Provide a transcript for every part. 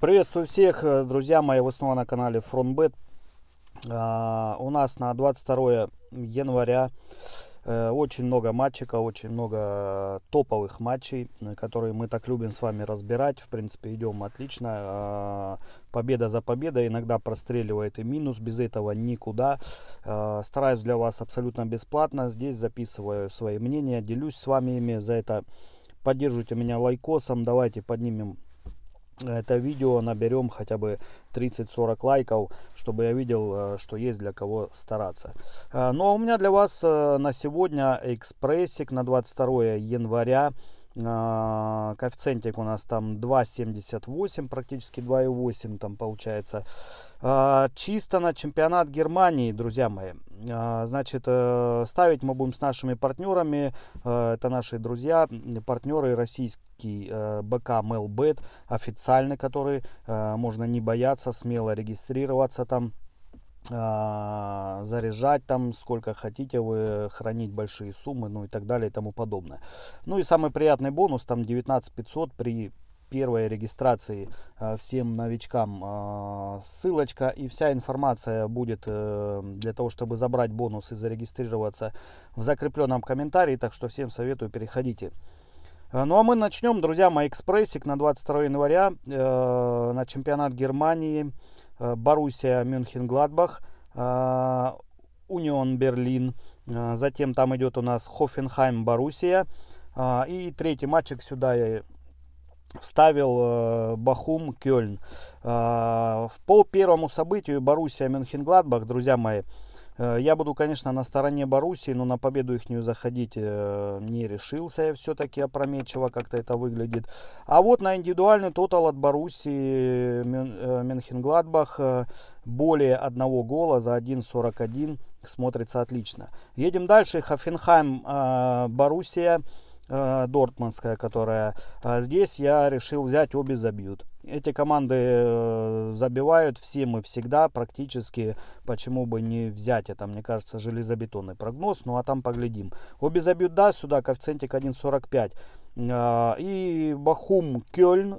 Приветствую всех, э, друзья мои, вы снова на канале FrontBet. А, у нас на 22 января э, очень много матчика, очень много топовых матчей, э, которые мы так любим с вами разбирать. В принципе, идем отлично. А, победа за победой, иногда простреливает и минус, без этого никуда. А, стараюсь для вас абсолютно бесплатно, здесь записываю свои мнения, делюсь с вами ими за это. Поддержите меня лайкосом, давайте поднимем это видео наберем хотя бы 30-40 лайков, чтобы я видел, э, что есть для кого стараться. Э, ну а у меня для вас э, на сегодня экспрессик на 22 января. А, коэффициентик у нас там 2,78, практически 2,8 там получается. А, чисто на чемпионат Германии, друзья мои. А, значит, э, ставить мы будем с нашими партнерами. Э, это наши друзья, партнеры российский э, БК Мелбет, официальный, который можно не бояться, смело регистрироваться там а, заряжать там сколько хотите вы, хранить большие суммы, ну и так далее и тому подобное. Ну и самый приятный бонус там 19 500 при первой регистрации а, всем новичкам а, ссылочка и вся информация будет э, для того, чтобы забрать бонус и зарегистрироваться в закрепленном комментарии, так что всем советую переходите. Ну а мы начнем, друзья мои, экспрессик на 22 января э, на чемпионат Германии Э, Боруссия Мюнхен-Гладбах, э, Унион Берлин, э, затем там идет у нас Хофенхайм Боруссия. И третий матчик сюда я вставил Бахум Кёльн. По первому событию Боруссия Мюнхен-Гладбах, друзья мои, Э, я буду, конечно, на стороне Боруссии, но на победу их не заходить э, не решился. Я все-таки опрометчиво как-то это выглядит. А вот на индивидуальный тотал от Боруссии Менхенгладбах э, более одного гола за 1.41 смотрится отлично. Едем дальше. Хофенхайм, Боруссия. Э, дортмундская, которая. Э, здесь я решил взять обе забьют. Эти команды э, забивают всем и всегда практически. Почему бы не взять это? Мне кажется, железобетонный прогноз. Ну а там поглядим. Обе забьют, да, сюда коэффициентик 1.45. И Бахум Кёльн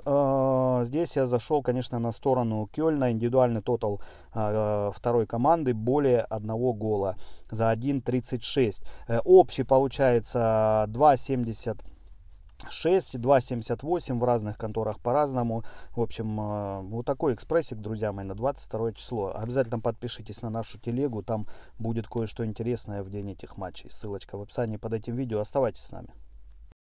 Здесь я зашел, конечно, на сторону Кёльна. Индивидуальный тотал а, э, второй команды более одного гола за 1.36. Э, общий получается 2.70. 6, 2,78 в разных конторах по-разному. В общем, э, вот такой экспрессик, друзья мои, на 22 число. Обязательно подпишитесь на нашу телегу, там будет кое-что интересное в день этих матчей. Ссылочка в описании под этим видео. Оставайтесь с нами.